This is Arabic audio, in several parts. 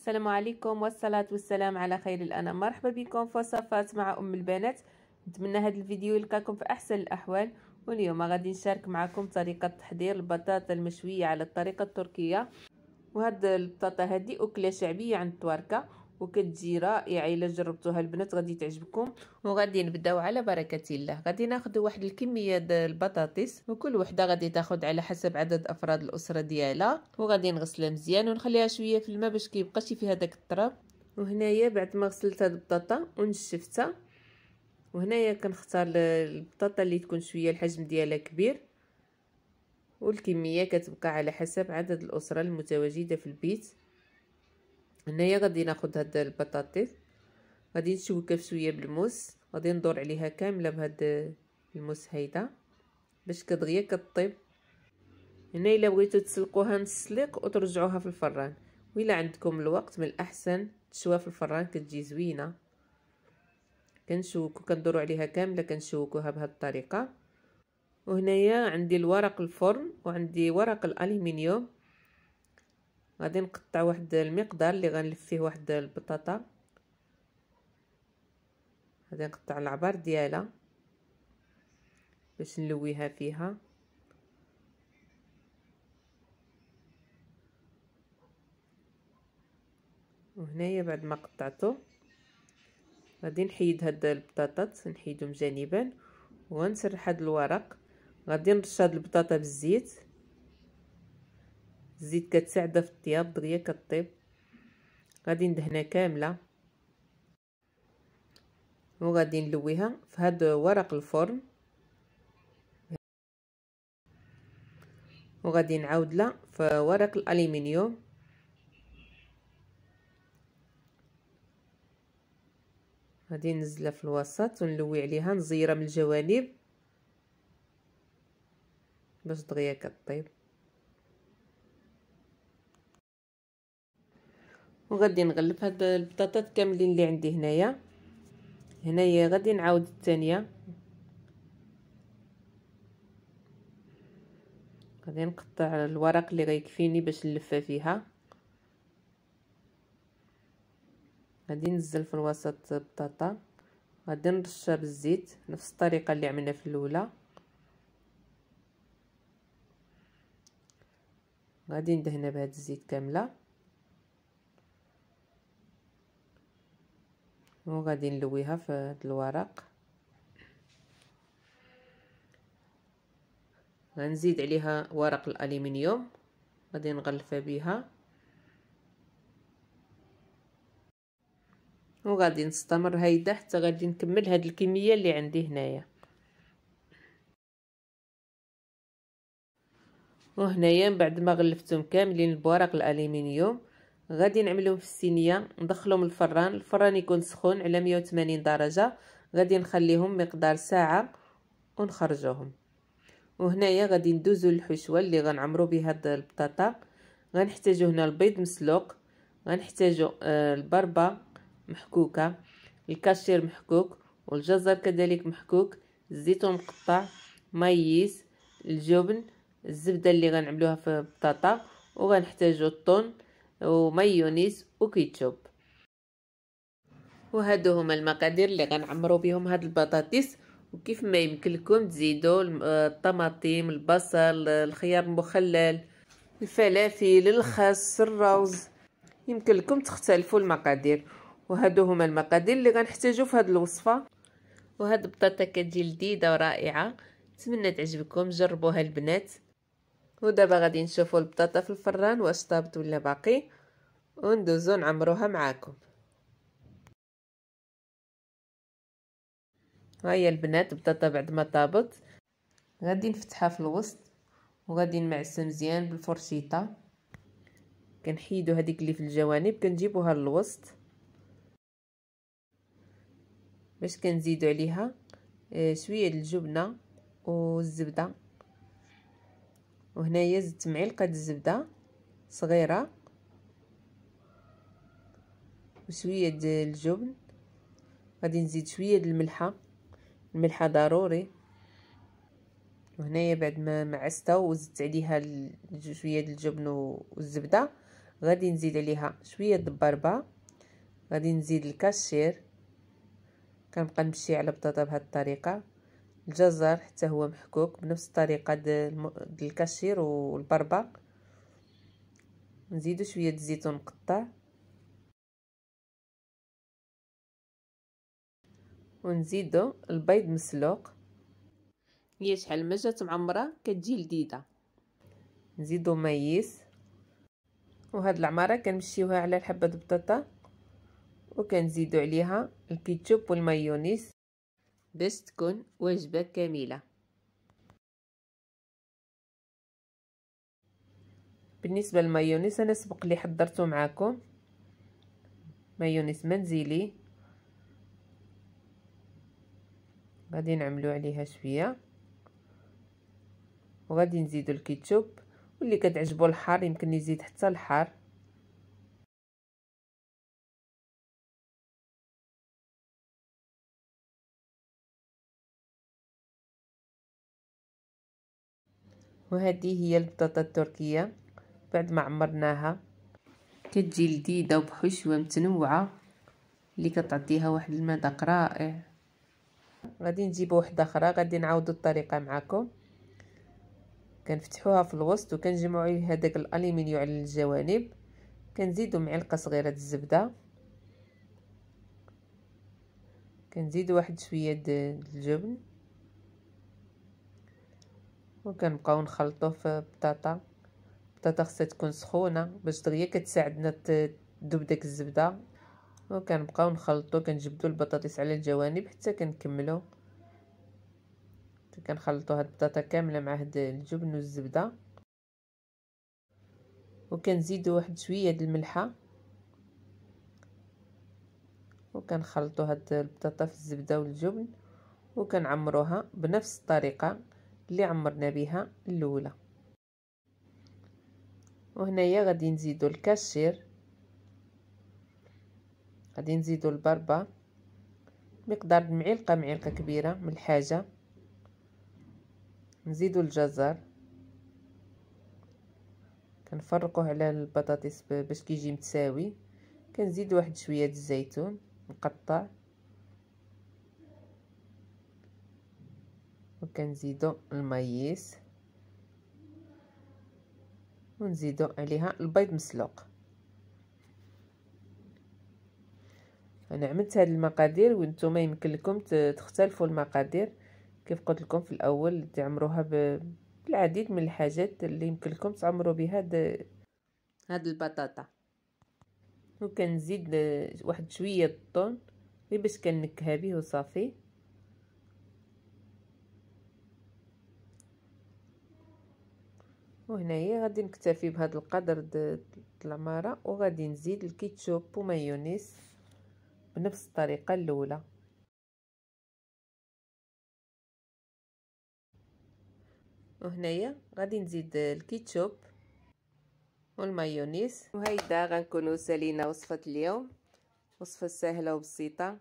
السلام عليكم والصلاة والسلام على خير الأنام مرحبا بكم في وصفات مع أم البنات نتمنى هذا الفيديو يلقاكم في أحسن الأحوال واليوم غادي نشارك معكم طريقة تحضير البطاطا المشوية على الطريقة التركية وهاد البطاطا هادي أكلة شعبية عند التواركة وكتجي رائعه الا جربتوها البنات غادي تعجبكم وغادي نبداو على بركه الله غادي ناخذ واحد الكميه ديال البطاطس وكل وحده غادي تاخذ على حسب عدد افراد الاسره ديالها وغادي نغسلها مزيان ونخليها شويه في الماء باش كيبقاش فيها داك التراب وهنايا بعد ما غسلت هاد البطاطا ونشفتها وهنايا كنختار البطاطا اللي تكون شويه الحجم ديالها كبير والكميه كتبقى على حسب عدد الاسره المتواجده في البيت هنايا غادي ناخد هاد البطاطس غادي نشوكها بشويه بالموس غادي ندور عليها كامله بهاد الموس هيدا باش كدغيا كطيب هنا الا بغيتو تسلقوها نسلق وترجعوها في الفران وإلا عندكم الوقت من الأحسن تشوى في الفران كتجي زوينة كنشوكو كندورو عليها كاملة كنشوكوها بهاد الطريقة وهنايا عندي الورق الفرن وعندي ورق الألمنيوم غادي نقطع واحد المقدار اللي غنلف فيه واحد البطاطا غادي نقطع العبار ديالها باش نلويها فيها وهنايا بعد ما قطعته غادي نحيد هاد البطاطات نحيدهم جانبا وغنسرح هاد الورق غادي نرش هاد البطاطا بالزيت الزيت كتساعدها في الطياب دغيا كطيب غادي ندهنها كامله وغادي نلويها في هاد ورق الفرن وغادي نعاود لها في ورق الالومنيوم غادي ننزلها في الوسط ونلوي عليها نزيرها من الجوانب باش دغيا كطيب وغادي نغلب هاد البطاطات كاملين اللي عندي هنايا هنايا غادي نعاود الثانيه غادي نقطع الورق اللي غيكفيني باش نلفها فيها غادي نزل في الوسط بطاطا غادي نرشها بالزيت نفس الطريقه اللي عملنا في الاولى غادي ندهنها بهذا الزيت كامله وغادي نلويها في هذا الورق غنزيد عليها ورق الالومنيوم غادي نغلفها بها وغادي نستمر هيدا حتى غادي نكمل هاد الكميه اللي عندي هنايا وهنايا من بعد ما غلفتهم كاملين بورق الالومنيوم غادي نعملهم في الصينيه ندخلهم الفران الفران يكون سخون على 180 درجه غادي نخليهم مقدار ساعه ونخرجوهم وهنايا غادي ندوزو للحشوه اللي غنعمرو بها البطاطا غنحتاجو هنا البيض مسلوق غنحتاجو آه، البربه محكوكه الكاشير محكوك والجزر كذلك محكوك الزيتون مقطع مايز الجبن الزبده اللي غنعملوها في البطاطا وغنحتاجو الطون ومايونيز وكيتشوب وهادو هما المقادير اللي غنعمرو بهم هاد البطاطس وكيف ما يمكن لكم تزيدوا الطماطم البصل الخيار المخلل الفلافل الخس الروز يمكن لكم تختلفوا المقادير وهادو هما المقادير اللي غنحتاجو في هاد الوصفه وهاد البطاطا كتجي لذيذه ورائعه نتمنى تعجبكم جربوها البنات ودابا غادي نشوفو البطاطا في الفران واش طابت ولا باقي وندوزو نعمروها معاكم ها هي البنات البطاطا بعد ما طابت غادي نفتحها في الوسط وغادي نمعسها مزيان بالفرشيطه كنحيدو هذيك اللي في الجوانب كنجيبوها للوسط باش كنزيدو عليها آه، شويه الجبنه والزبده وهنايا زدت معلقه الزبده صغيره وشويه د الجبن غادي نزيد شويه د الملحه الملحه ضروري وهنايا بعد ما معستها وزدت عليها شويه د الجبن والزبده غادي نزيد عليها شويه د البربه غادي نزيد الكاشير كنبقى نمشي على بطاطا بهاد الطريقه الجزر حتى هو محكوك بنفس الطريقه ديال الكاشير والبربق نزيدو شويه الزيتون مقطع ونزيدو البيض مسلوق هي شحال ما جات معمره كتجي لذيذه نزيدو مايس وهاد العماره كنمشيوها على الحبه البطاطا وكنزيدو عليها الكيتشوب والمايونيز تكون وجبة كاملة بالنسبة للمايونيز أنا سبق لي حضرته معاكم مايونيز منزلي غادي نعملو عليها شوية وغادي نزيدو الكيتشوب واللي كتعجبو الحار يمكن يزيد حتى الحار وهذه هي البطاطا التركية بعد ما عمرناها كتجي لذيذة وبحشوة متنوعة اللي كتعطيها واحد المذاق رائع غادي نجيبو واحدة اخرى غادي نعاودو الطريقة معاكم كنفتحوها في الوسط وكنجمعو ليها داك الالومنيو على الجوانب كنزيدو معلقه صغيره الزبده كنزيدو واحد شويه د الجبن وكنبقاو نخلطو في بطاطا بطاطا خصها تكون سخونه باش دغيا كتساعدنا تذوب داك الزبده وكنبقاو نخلطو كنجبدو البطاطس على الجوانب حتى كنكملو كنخلطو هاد البطاطا كامله مع هاد الجبن والزبده وكنزيدو واحد شويه د الملحه وكنخلطو هاد البطاطا في الزبده والجبن وكنعمروها بنفس الطريقه اللي عمرنا بها الاولى وهنايا غادي نزيدو الكاشير غادي نزيدو البربه مقدار معلقه معلقه كبيره من الحاجه نزيدو الجزر كنفرقوه على البطاطس باش كيجي متساوي كنزيد واحد شويه الزيتون مقطع وكنزيدو المايس ونزيدو عليها البيض مسلوق انا عملت هاد المقادير وانتم يمكن لكم تختلفوا المقادير كيف قلت لكم في الاول تعمروها بالعديد من الحاجات اللي يمكن لكم تعمروا بها هاد البطاطا وكنزيد واحد شويه الطون غير باش كنكها به وصافي وهنايا غادي نكتفي بهذا القدر العماره وغادي نزيد الكيتشوب ومايونيز بنفس الطريقه الاولى وهنايا غادي نزيد الكيتشوب والمايونيز وهيدا غنكونوا سالينا وصفه اليوم وصفه سهله وبسيطه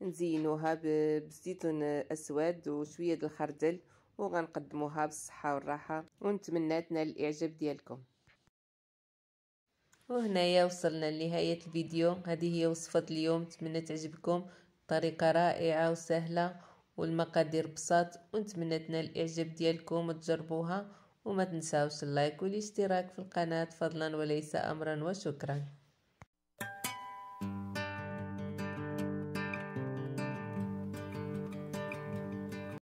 نزينوها بزيتون اسود وشويه الخردل وغنقدموها بالصحه والراحه ونتمنى تنال الاعجاب ديالكم وهنايا وصلنا لنهايه الفيديو هذه هي وصفه اليوم نتمنى تعجبكم طريقه رائعه وسهله والمقادير بساط ونتمنى تنال الاعجاب ديالكم وتجربوها وما تنساوش اللايك والاشتراك في القناه فضلا وليس امرا وشكرا